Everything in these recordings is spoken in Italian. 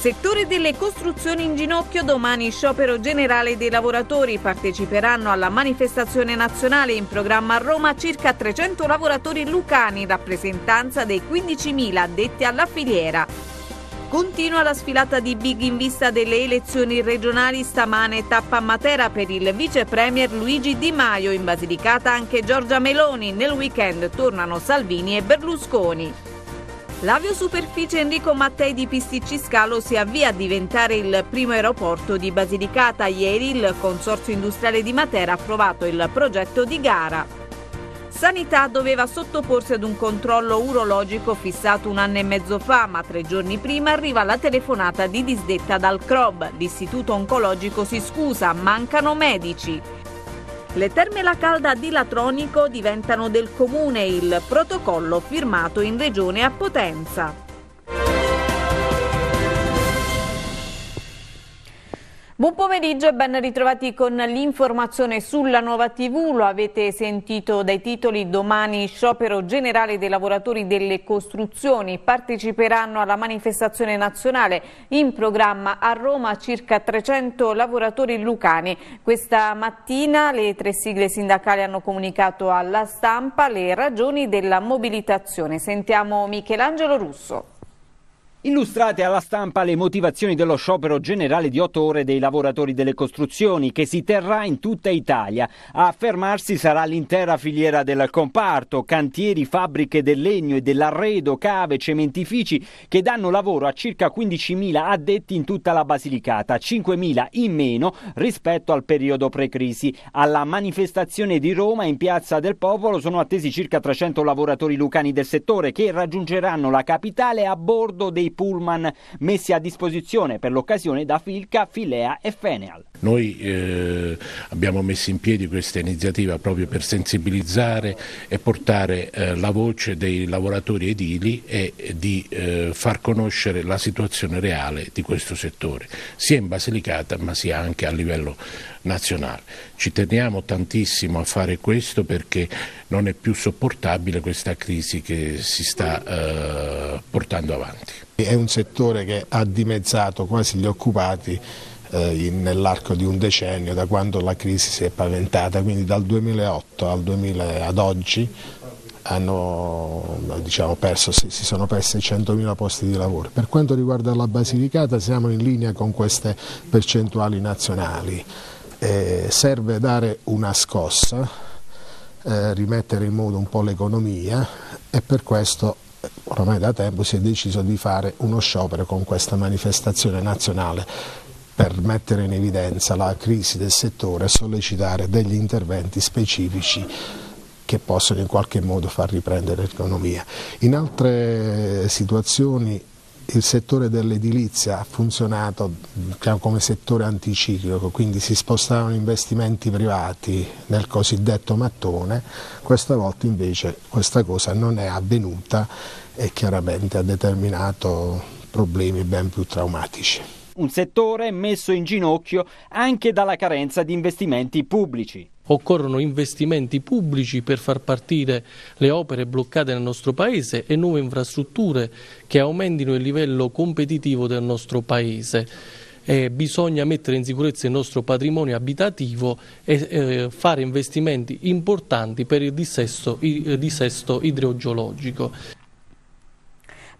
Settore delle costruzioni in ginocchio, domani sciopero generale dei lavoratori. Parteciperanno alla manifestazione nazionale in programma a Roma circa 300 lavoratori lucani, rappresentanza dei 15.000 addetti alla filiera. Continua la sfilata di Big in vista delle elezioni regionali stamane tappa a Matera per il vice premier Luigi Di Maio, in Basilicata anche Giorgia Meloni. Nel weekend tornano Salvini e Berlusconi. L'aviosuperficie Enrico Mattei di Pisticci Scalo si avvia a diventare il primo aeroporto di Basilicata. Ieri il Consorzio Industriale di Matera ha approvato il progetto di gara. Sanità doveva sottoporsi ad un controllo urologico fissato un anno e mezzo fa, ma tre giorni prima arriva la telefonata di disdetta dal CROB. L'Istituto Oncologico si scusa, mancano medici. Le terme La Calda di Latronico diventano del comune il protocollo firmato in regione a Potenza. Buon pomeriggio e ben ritrovati con l'informazione sulla nuova TV. Lo avete sentito dai titoli domani sciopero generale dei lavoratori delle costruzioni. Parteciperanno alla manifestazione nazionale in programma a Roma circa 300 lavoratori lucani. Questa mattina le tre sigle sindacali hanno comunicato alla stampa le ragioni della mobilitazione. Sentiamo Michelangelo Russo. Illustrate alla stampa le motivazioni dello sciopero generale di otto ore dei lavoratori delle costruzioni che si terrà in tutta Italia. A fermarsi sarà l'intera filiera del comparto, cantieri, fabbriche del legno e dell'arredo, cave, cementifici che danno lavoro a circa 15.000 addetti in tutta la Basilicata, 5.000 in meno rispetto al periodo pre-crisi. Alla manifestazione di Roma in Piazza del Popolo sono attesi circa 300 lavoratori lucani del settore che raggiungeranno la capitale a bordo dei pullman messi a disposizione per l'occasione da Filca, Filea e Feneal. Noi eh, abbiamo messo in piedi questa iniziativa proprio per sensibilizzare e portare eh, la voce dei lavoratori edili e di eh, far conoscere la situazione reale di questo settore, sia in Basilicata ma sia anche a livello nazionale. Ci teniamo tantissimo a fare questo perché non è più sopportabile questa crisi che si sta eh, portando avanti. È un settore che ha dimezzato quasi gli occupati eh, nell'arco di un decennio da quando la crisi si è paventata, quindi dal 2008 al 2000 ad oggi hanno, diciamo, perso, si sono persi 100.000 posti di lavoro. Per quanto riguarda la Basilicata siamo in linea con queste percentuali nazionali, eh, serve dare una scossa, eh, rimettere in modo un po' l'economia e per questo ormai da tempo si è deciso di fare uno sciopero con questa manifestazione nazionale per mettere in evidenza la crisi del settore e sollecitare degli interventi specifici che possono in qualche modo far riprendere l'economia. In altre situazioni il settore dell'edilizia ha funzionato diciamo, come settore anticiclico, quindi si spostavano investimenti privati nel cosiddetto mattone, questa volta invece questa cosa non è avvenuta e chiaramente ha determinato problemi ben più traumatici un settore messo in ginocchio anche dalla carenza di investimenti pubblici occorrono investimenti pubblici per far partire le opere bloccate nel nostro Paese e nuove infrastrutture che aumentino il livello competitivo del nostro Paese. Eh, bisogna mettere in sicurezza il nostro patrimonio abitativo e eh, fare investimenti importanti per il dissesto, il, il dissesto idrogeologico.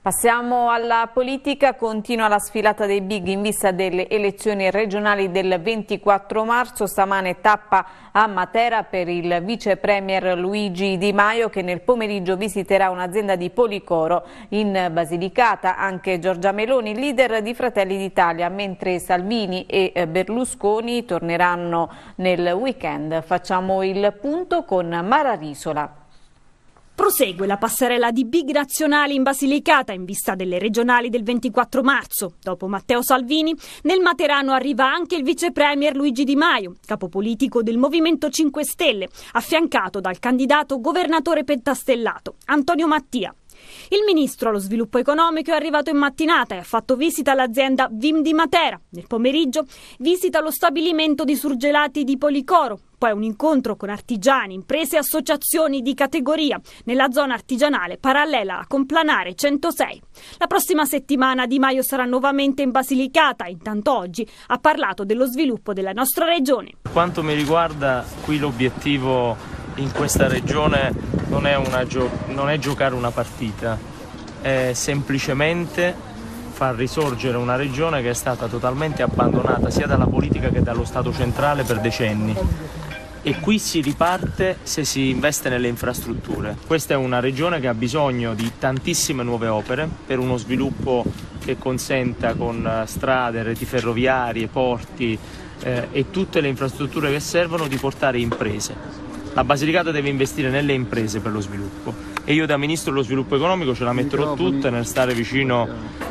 Passiamo alla politica, continua la sfilata dei big in vista delle elezioni regionali del 24 marzo, stamane tappa a Matera per il vice premier Luigi Di Maio che nel pomeriggio visiterà un'azienda di Policoro in Basilicata, anche Giorgia Meloni, leader di Fratelli d'Italia, mentre Salvini e eh, Berlusconi torneranno nel weekend. Facciamo il punto con Mara Risola. Prosegue la passerella di big nazionali in Basilicata in vista delle regionali del 24 marzo. Dopo Matteo Salvini, nel Materano arriva anche il vicepremier Luigi Di Maio, capopolitico del Movimento 5 Stelle, affiancato dal candidato governatore pentastellato Antonio Mattia. Il ministro allo sviluppo economico è arrivato in mattinata e ha fatto visita all'azienda Vim di Matera. Nel pomeriggio visita allo stabilimento di surgelati di Policoro, poi un incontro con artigiani, imprese e associazioni di categoria nella zona artigianale parallela a Complanare 106. La prossima settimana Di Maio sarà nuovamente in Basilicata, intanto oggi ha parlato dello sviluppo della nostra regione. Quanto mi riguarda, qui l'obiettivo in questa regione non è, gio- non è giocare una partita, è semplicemente far risorgere una regione che è stata totalmente abbandonata sia dalla politica che dallo Stato centrale per decenni. E qui si riparte se si investe nelle infrastrutture. Questa è una regione che ha bisogno di tantissime nuove opere per uno sviluppo che consenta con eh, strade, reti ferroviarie, porti eh, e tutte le infrastrutture che servono di portare imprese la Basilicata deve investire nelle imprese per lo sviluppo e io da ministro dello sviluppo economico ce la metterò tutta nel stare vicino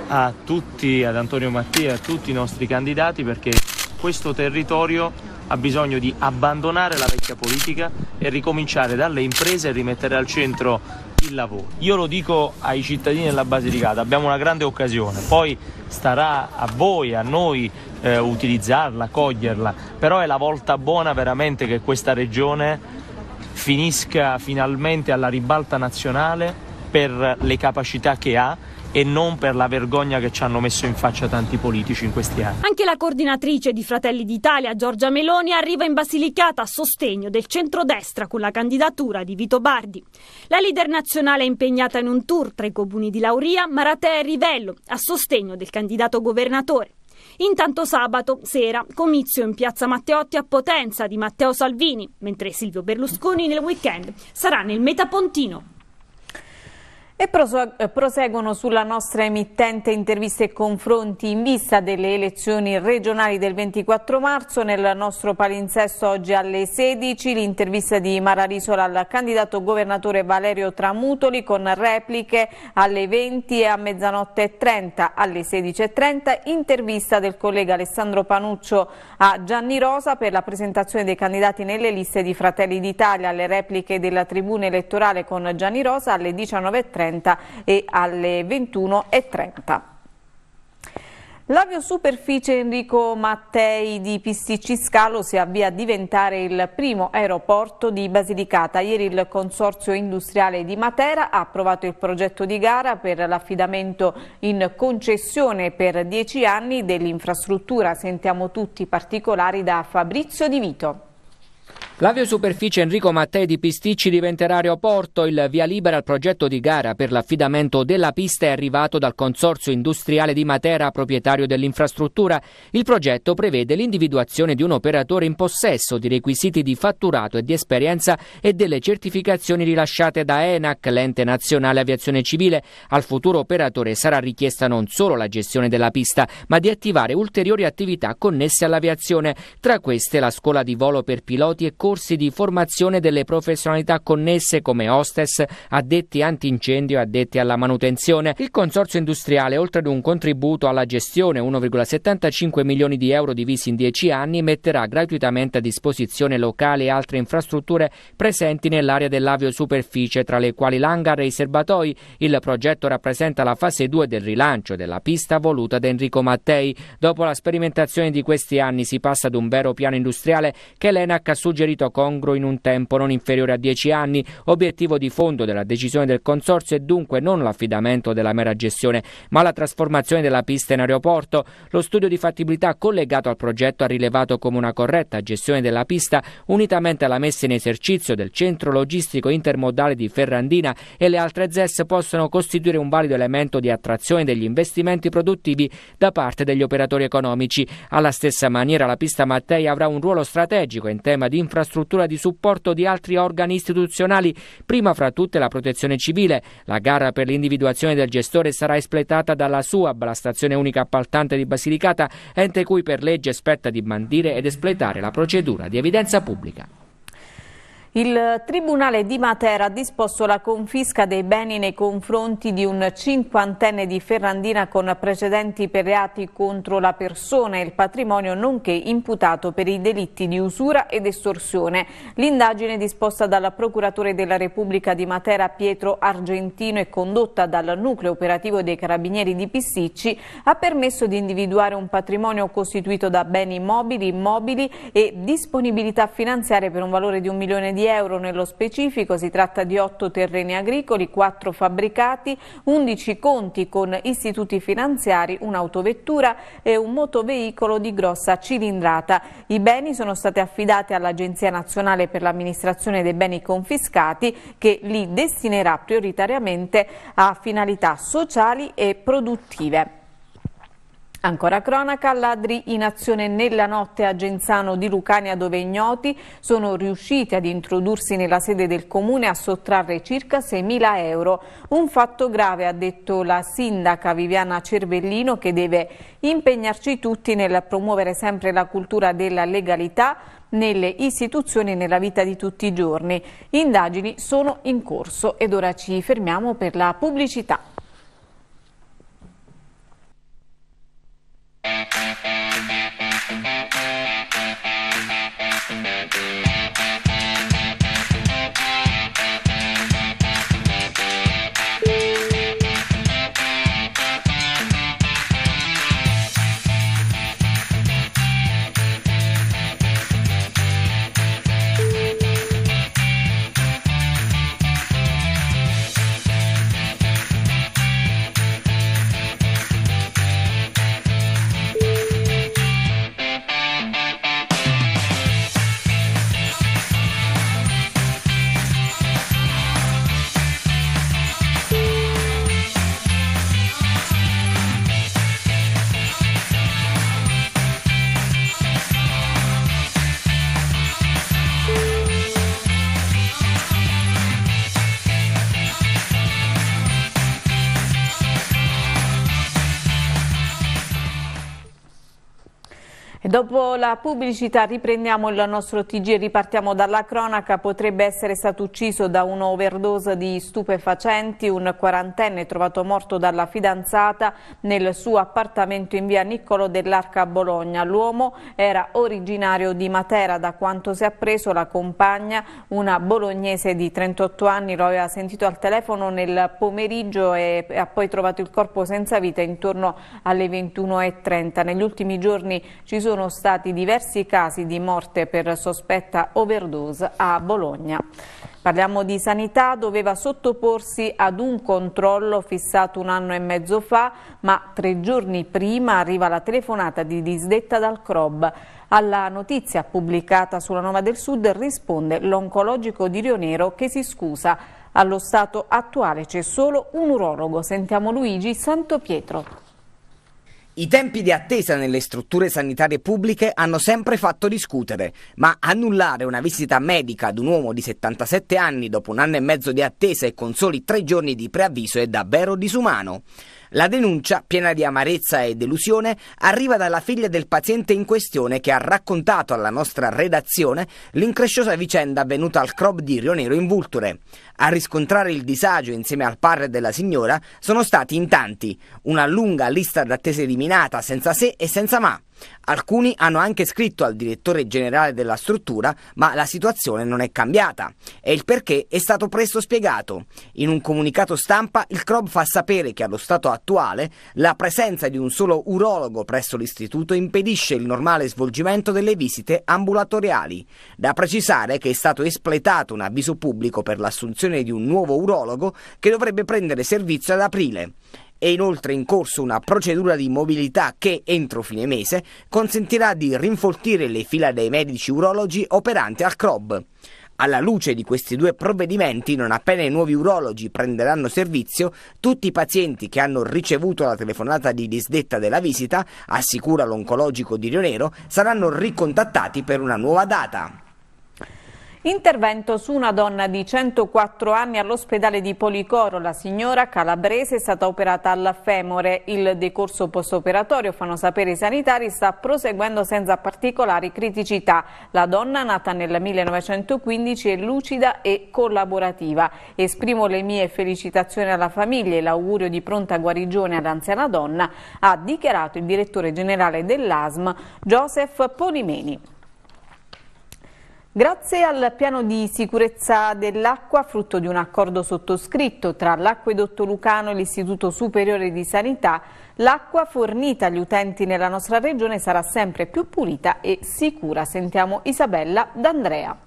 a tutti, ad Antonio Mattia, e a tutti i nostri candidati perché questo territorio ha bisogno di abbandonare la vecchia politica e ricominciare dalle imprese e rimettere al centro il lavoro. Io lo dico ai cittadini della Basilicata, abbiamo una grande occasione, poi starà a voi, a noi eh, utilizzarla, coglierla, però è la volta buona veramente che questa regione finisca finalmente alla ribalta nazionale per le capacità che ha e non per la vergogna che ci hanno messo in faccia tanti politici in questi anni. Anche la coordinatrice di Fratelli d'Italia, Giorgia Meloni, arriva in Basilicata a sostegno del centrodestra con la candidatura di Vito Bardi. La leader nazionale è impegnata in un tour tra i comuni di Lauria, Maratea e Rivello a sostegno del candidato governatore. Intanto sabato sera comizio in piazza Matteotti a Potenza di Matteo Salvini, mentre Silvio Berlusconi nel weekend sarà nel Metapontino. E eh, proseguono sulla nostra emittente interviste e confronti in vista delle elezioni regionali del 24 marzo. Nel nostro palinsesto oggi alle 16 l'intervista di Mara Risola al candidato governatore Valerio Tramutoli con repliche alle 20 e a mezzanotte e 30. Alle 16.30 intervista del collega Alessandro Panuccio a Gianni Rosa per la presentazione dei candidati nelle liste di Fratelli d'Italia. Le repliche della tribuna elettorale con Gianni Rosa alle 19.30 18.30 e alle 21.30. La superficie Enrico Mattei di Pisticci Scalo si avvia a diventare il primo aeroporto di Basilicata. Ieri il Consorzio Industriale di Matera ha approvato il progetto di gara per l'affidamento in concessione per dieci anni dell'infrastruttura. Sentiamo tutti i particolari da Fabrizio Di Vito. L'aviosuperficie Enrico Mattei di Pisticci diventerà aeroporto. Il via libera al progetto di gara per l'affidamento della pista è arrivato dal Consorzio Industriale di Matera, proprietario dell'infrastruttura. Il progetto prevede l'individuazione di un operatore in possesso di requisiti di fatturato e di esperienza e delle certificazioni rilasciate da ENAC, l'ente nazionale aviazione civile. Al futuro operatore sarà richiesta non solo la gestione della pista, ma di attivare ulteriori attività connesse all'aviazione, tra queste la scuola di volo per piloti e corsi corsi di formazione delle professionalità connesse come hostess, addetti antincendio e addetti alla manutenzione. Il consorzio industriale, oltre ad un contributo alla gestione 1,75 milioni di euro divisi in 10 anni, metterà gratuitamente a disposizione locali e altre infrastrutture presenti nell'area dell'aviosuperficie, tra le quali l'hangar e i serbatoi. Il progetto rappresenta la fase 2 del rilancio della pista voluta da Enrico Mattei. Dopo la sperimentazione di questi anni si passa ad un vero piano industriale che l'ENAC ha suggerito reddito congruo in un tempo non inferiore a 10 anni. Obiettivo di fondo della decisione del Consorzio è dunque non l'affidamento della mera gestione, ma la trasformazione della pista in aeroporto. Lo studio di fattibilità collegato al progetto ha rilevato come una corretta gestione della pista, unitamente alla messa in esercizio del centro logistico intermodale di Ferrandina e le altre ZES possono costituire un valido elemento di attrazione degli investimenti produttivi da parte degli operatori economici. Alla stessa maniera la pista Mattei avrà un ruolo strategico in tema di infrastrutture struttura di supporto di altri organi istituzionali, prima fra tutte la protezione civile. La gara per l'individuazione del gestore sarà espletata dalla SUAB, la stazione unica appaltante di Basilicata, ente cui per legge spetta di bandire ed espletare la procedura di evidenza pubblica. Il Tribunale di Matera ha disposto la confisca dei beni nei confronti di un cinquantenne di Ferrandina con precedenti per reati contro la persona e il patrimonio nonché imputato per i delitti di usura ed estorsione. L'indagine disposta dal Procuratore della Repubblica di Matera Pietro Argentino e condotta dal Nucleo Operativo dei Carabinieri di Pisticci ha permesso di individuare un patrimonio costituito da beni mobili, immobili e disponibilità finanziarie per un valore di un milione di di euro nello specifico, si tratta di 8 terreni agricoli, 4 fabbricati, 11 conti con istituti finanziari, un'autovettura e un motoveicolo di grossa cilindrata. I beni sono stati affidati all'Agenzia Nazionale per l'Amministrazione dei Beni Confiscati che li destinerà prioritariamente a finalità sociali e produttive. Ancora cronaca, ladri in azione nella notte a Genzano di Lucania dove ignoti sono riusciti ad introdursi nella sede del comune a sottrarre circa 6.000 euro. Un fatto grave, ha detto la sindaca Viviana Cervellino che deve impegnarci tutti nel promuovere sempre la cultura della legalità nelle istituzioni e nella vita di tutti i giorni. Indagini sono in corso ed ora ci fermiamo per la pubblicità. Thank you. Dopo la pubblicità riprendiamo il nostro TG e ripartiamo dalla cronaca. Potrebbe essere stato ucciso da un'overdose di stupefacenti un quarantenne trovato morto dalla fidanzata nel suo appartamento in via Niccolo dell'Arca a Bologna. L'uomo era originario di Matera, da quanto si è appreso la compagna, una bolognese di 38 anni, lo aveva sentito al telefono nel pomeriggio e ha poi trovato il corpo senza vita intorno alle 21.30. Negli ultimi giorni ci sono sono stati diversi casi di morte per sospetta overdose a Bologna. Parliamo di sanità, doveva sottoporsi ad un controllo fissato un anno e mezzo fa, ma tre giorni prima arriva la telefonata di disdetta dal CROB. Alla notizia pubblicata sulla Nova del Sud risponde l'oncologico di Rionero che si scusa. Allo stato attuale c'è solo un urologo. Sentiamo Luigi Santopietro. I tempi di attesa nelle strutture sanitarie pubbliche hanno sempre fatto discutere, ma annullare una visita medica ad un uomo di 77 anni dopo un anno e mezzo di attesa e con soli tre giorni di preavviso è davvero disumano. La denuncia, piena di amarezza e delusione, arriva dalla figlia del paziente in questione che ha raccontato alla nostra redazione l'incresciosa vicenda avvenuta al Crob di Rionero in Vulture. A riscontrare il disagio insieme al padre della signora sono stati in tanti, una lunga lista d'attese eliminata senza se e senza ma. Alcuni hanno anche scritto al direttore generale della struttura, ma la situazione non è cambiata e il perché è stato presto spiegato. In un comunicato stampa il CROB fa sapere che allo stato attuale la presenza di un solo urologo presso l'istituto impedisce il normale svolgimento delle visite ambulatoriali. Da precisare che è stato espletato un avviso pubblico per l'assunzione di un nuovo urologo che dovrebbe prendere servizio ad aprile. È inoltre in corso una procedura di mobilità che, entro fine mese, consentirà di rinfoltire le fila dei medici urologi operanti al CROB. Alla luce di questi due provvedimenti, non appena i nuovi urologi prenderanno servizio, tutti i pazienti che hanno ricevuto la telefonata di disdetta della visita, assicura l'oncologico di Rionero, saranno ricontattati per una nuova data. Intervento su una donna di 104 anni all'ospedale di Policoro. La signora calabrese è stata operata alla femore. Il decorso postoperatorio, fanno sapere i sanitari, sta proseguendo senza particolari criticità. La donna, nata nel 1915, è lucida e collaborativa. Esprimo le mie felicitazioni alla famiglia e l'augurio di pronta guarigione all'anziana donna, ha dichiarato il direttore generale dell'ASM, Joseph Polimeni. Grazie al piano di sicurezza dell'acqua, frutto di un accordo sottoscritto tra l'Acquedotto Lucano e l'Istituto Superiore di Sanità, l'acqua fornita agli utenti nella nostra regione sarà sempre più pulita e sicura. Sentiamo Isabella D'Andrea.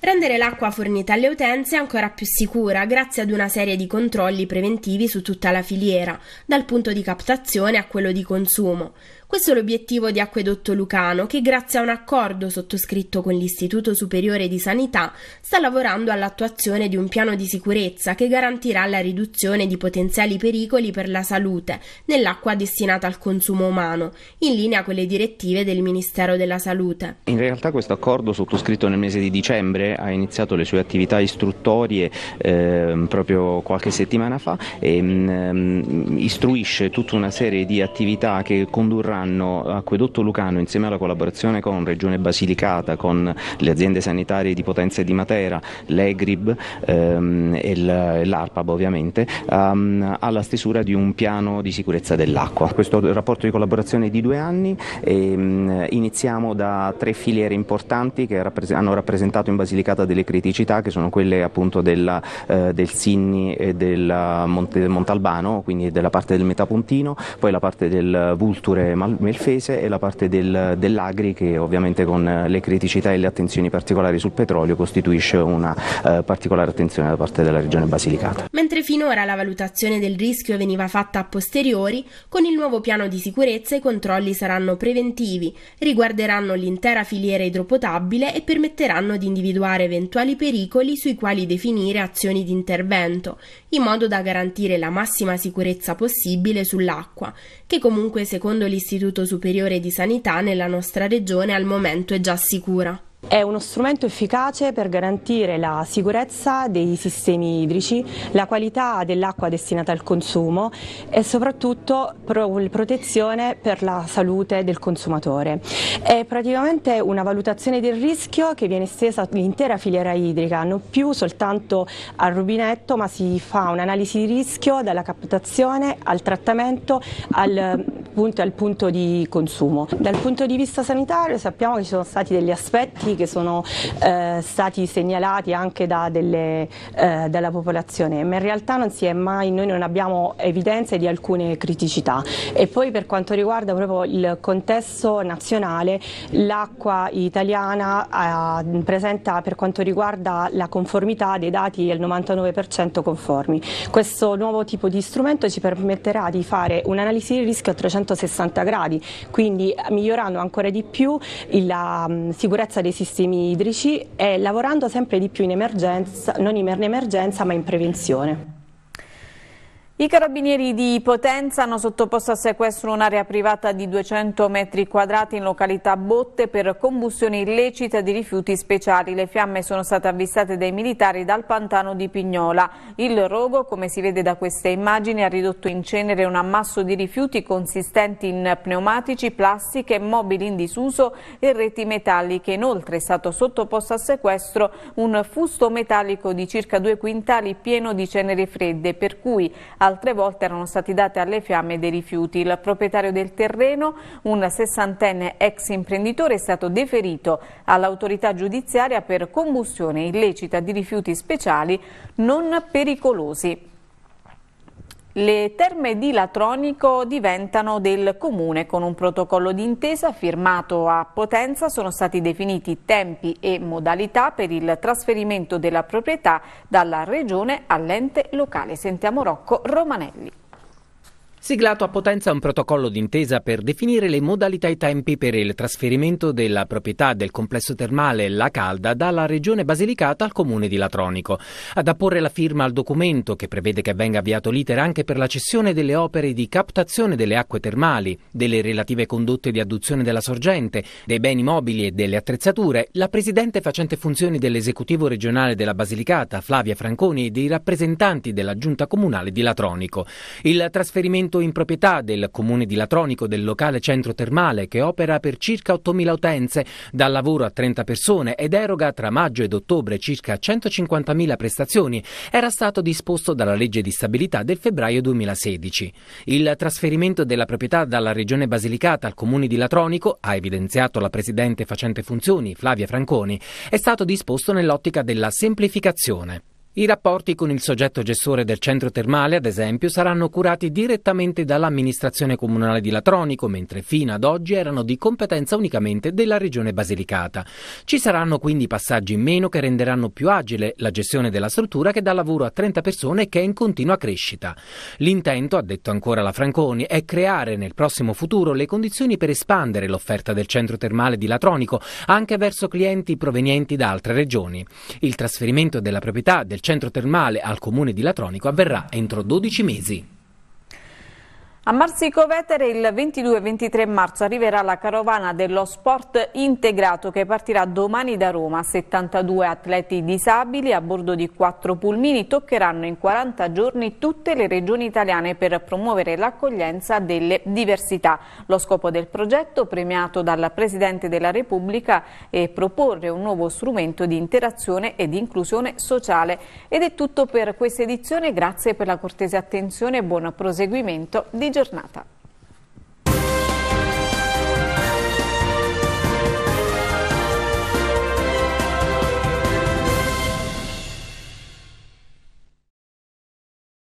Rendere l'acqua fornita alle utenze ancora più sicura grazie ad una serie di controlli preventivi su tutta la filiera, dal punto di captazione a quello di consumo. Questo è l'obiettivo di Acquedotto Lucano, che grazie a un accordo sottoscritto con l'Istituto Superiore di Sanità sta lavorando all'attuazione di un piano di sicurezza che garantirà la riduzione di potenziali pericoli per la salute nell'acqua destinata al consumo umano, in linea con le direttive del Ministero della Salute. In realtà questo accordo sottoscritto nel mese di dicembre ha iniziato le sue attività istruttorie eh, proprio qualche settimana fa e mh, ehm, istruisce tutta una serie di attività che condurranno Acquedotto Lucano insieme alla collaborazione con Regione Basilicata, con le aziende sanitarie di Potenza e di Matera, l'Egrib ehm, e l'ARPAB ovviamente, ehm, alla stesura di un piano di sicurezza dell'acqua. Questo rapporto di collaborazione è di due anni e ehm, mh, iniziamo da tre filiere importanti che hanno rappresentato in Basilicata Basilicata delle criticità che sono quelle appunto della, eh, del Sinni e del Monte, Montalbano, quindi della parte del Metapontino, poi la parte del Vulture Melfese e la parte del, dell'Agri che ovviamente con le criticità e le attenzioni particolari sul petrolio costituisce una eh, particolare attenzione da parte della regione Basilicata. Mentre finora la valutazione del rischio veniva fatta a posteriori, con il nuovo piano di sicurezza i controlli saranno preventivi, riguarderanno l'intera filiera idropotabile e permetteranno di individuare individuare eventuali pericoli sui quali definire azioni di intervento, in modo da garantire la massima sicurezza possibile sull'acqua, che comunque secondo l'Istituto Superiore di Sanità nella nostra regione al momento è già sicura. È uno strumento efficace per garantire la sicurezza dei sistemi idrici, la qualità dell'acqua destinata al consumo e soprattutto protezione per la salute del consumatore. È praticamente una valutazione del rischio che viene estesa all'intera filiera idrica, non più soltanto al rubinetto ma si fa un'analisi di rischio dalla captazione al trattamento al appunto è il punto di consumo. Dal punto di vista sanitario sappiamo che ci sono stati degli aspetti che sono eh, stati segnalati anche da delle, eh, dalla popolazione, ma in realtà non si è mai, noi non abbiamo evidenze di alcune criticità. E poi per quanto riguarda proprio il contesto nazionale, l'acqua italiana eh, presenta per quanto riguarda la conformità dei dati al 99% conformi. Questo nuovo tipo di strumento ci permetterà di fare un'analisi di rischio a 300 360 gradi, quindi migliorando ancora di più la mm, sicurezza dei sistemi idrici e lavorando sempre di più in emergenza, non in emergenza ma in prevenzione. I carabinieri di Potenza hanno sottoposto a sequestro un'area privata di 200 metri quadrati in località Botte per combustione illecita di rifiuti speciali. Le fiamme sono state avvistate dai militari dal pantano di Pignola. Il rogo, come si vede da queste immagini, ha ridotto in cenere un ammasso di rifiuti consistenti in pneumatici, plastiche, mobili in disuso e reti metalliche. Inoltre è stato sottoposto a sequestro un fusto metallico di circa due quintali pieno di cenere fredde, per cui Altre volte erano stati date alle fiamme dei rifiuti. Il proprietario del terreno, un sessantenne ex imprenditore, è stato deferito all'autorità giudiziaria per combustione illecita di rifiuti speciali non pericolosi. Le terme di Latronico diventano del comune. Con un protocollo d'intesa firmato a Potenza sono stati definiti tempi e modalità per il trasferimento della proprietà dalla regione all'ente locale. Sentiamo Rocco Romanelli. Siglato a Potenza un protocollo d'intesa per definire le modalità e i tempi per il trasferimento della proprietà del complesso termale La Calda dalla regione Basilicata al comune di Latronico. Ad apporre la firma al documento che prevede che venga avviato l'iter anche per la cessione delle opere di captazione delle acque termali, delle relative condotte di adduzione della sorgente, dei beni mobili e delle attrezzature, la presidente facente funzioni dell'esecutivo regionale della Basilicata, Flavia Franconi, e dei rappresentanti della giunta comunale di Latronico. Il trasferimento passato in proprietà del comune di Latronico del locale centro termale che opera per circa 8.000 utenze, dà lavoro a 30 persone ed eroga tra maggio ed ottobre circa 150.000 prestazioni, era stato disposto dalla legge di stabilità del febbraio 2016. Il trasferimento della proprietà dalla regione Basilicata al comune di Latronico, ha evidenziato la presidente facente funzioni Flavia Franconi, è stato disposto nell'ottica della semplificazione. I rapporti con il soggetto gestore del centro termale, ad esempio, saranno curati direttamente dall'amministrazione comunale di Latronico, mentre fino ad oggi erano di competenza unicamente della regione Basilicata. Ci saranno quindi passaggi in meno che renderanno più agile la gestione della struttura che dà lavoro a 30 persone e che è in continua crescita. L'intento, ha detto ancora la Franconi, è creare nel prossimo futuro le condizioni per espandere l'offerta del centro termale di Latronico anche verso clienti provenienti da altre regioni. Il trasferimento della proprietà del centro termale al comune di Latronico avverrà entro 12 mesi. A Marsico Vetere il 22 e 23 marzo arriverà la carovana dello sport integrato che partirà domani da Roma. 72 atleti disabili a bordo di quattro pulmini toccheranno in 40 giorni tutte le regioni italiane per promuovere l'accoglienza delle diversità. Lo scopo del progetto, premiato dal Presidente della Repubblica, è proporre un nuovo strumento di interazione e di inclusione sociale. Ed è tutto per questa edizione, grazie per la cortese attenzione e buon proseguimento di dornata